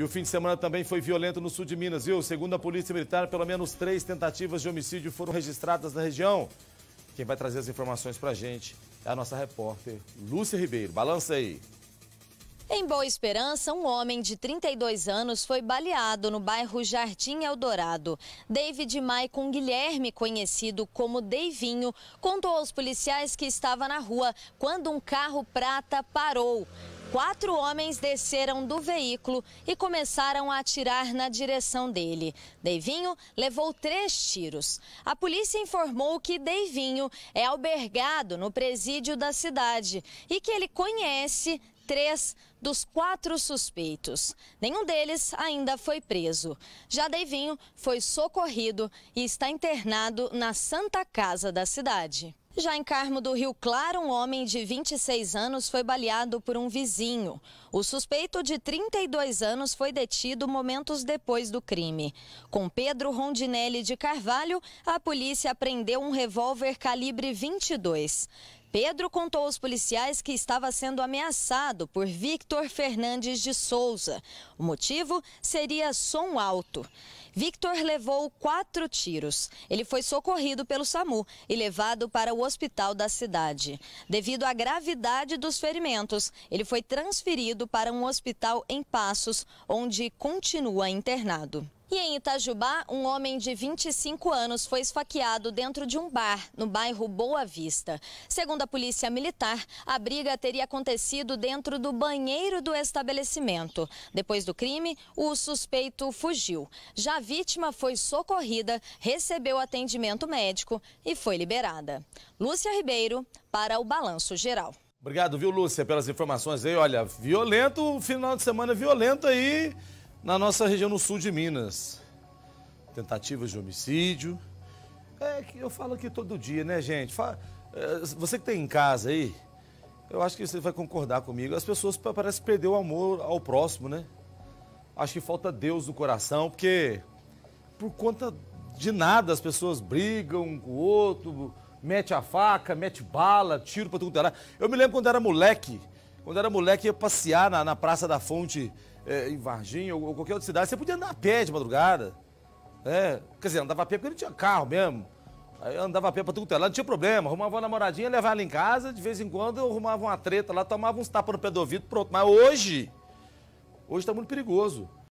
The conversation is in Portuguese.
E o fim de semana também foi violento no sul de Minas, viu? Segundo a Polícia Militar, pelo menos três tentativas de homicídio foram registradas na região. Quem vai trazer as informações pra gente é a nossa repórter Lúcia Ribeiro. Balança aí. Em Boa Esperança, um homem de 32 anos foi baleado no bairro Jardim Eldorado. David Maicon Guilherme, conhecido como Deivinho, contou aos policiais que estava na rua quando um carro prata parou. Quatro homens desceram do veículo e começaram a atirar na direção dele. Deivinho levou três tiros. A polícia informou que Deivinho é albergado no presídio da cidade e que ele conhece três dos quatro suspeitos. Nenhum deles ainda foi preso. Já Deivinho foi socorrido e está internado na Santa Casa da cidade. Já em Carmo do Rio Claro, um homem de 26 anos foi baleado por um vizinho. O suspeito de 32 anos foi detido momentos depois do crime. Com Pedro Rondinelli de Carvalho, a polícia apreendeu um revólver calibre 22. Pedro contou aos policiais que estava sendo ameaçado por Victor Fernandes de Souza. O motivo seria som alto. Victor levou quatro tiros. Ele foi socorrido pelo SAMU e levado para o hospital da cidade. Devido à gravidade dos ferimentos, ele foi transferido para um hospital em Passos, onde continua internado. E em Itajubá, um homem de 25 anos foi esfaqueado dentro de um bar, no bairro Boa Vista. Segundo a polícia militar, a briga teria acontecido dentro do banheiro do estabelecimento. Depois do crime, o suspeito fugiu. Já a vítima foi socorrida, recebeu atendimento médico e foi liberada. Lúcia Ribeiro, para o Balanço Geral. Obrigado, viu, Lúcia, pelas informações aí. Olha, violento, final de semana violento aí na nossa região no sul de Minas. Tentativas de homicídio. É que eu falo aqui todo dia, né, gente? É, você que tem em casa aí, eu acho que você vai concordar comigo. As pessoas parecem perder o amor ao próximo, né? Acho que falta Deus no coração, porque por conta de nada as pessoas brigam um com o outro, mete a faca, mete bala, tiro para tudo. É eu me lembro quando era moleque, quando era moleque ia passear na, na Praça da Fonte é, em Varginha ou, ou, qualquer outra cidade, você podia andar a pé de madrugada. É, quer dizer, andava a pé porque não tinha carro mesmo. Aí andava a pé pra tudo é lá, não tinha problema. Arrumava uma namoradinha, levava ela em casa, de vez em quando eu arrumava uma treta lá, tomava uns tapas no pé do ouvido, pronto. Mas hoje, hoje tá muito perigoso.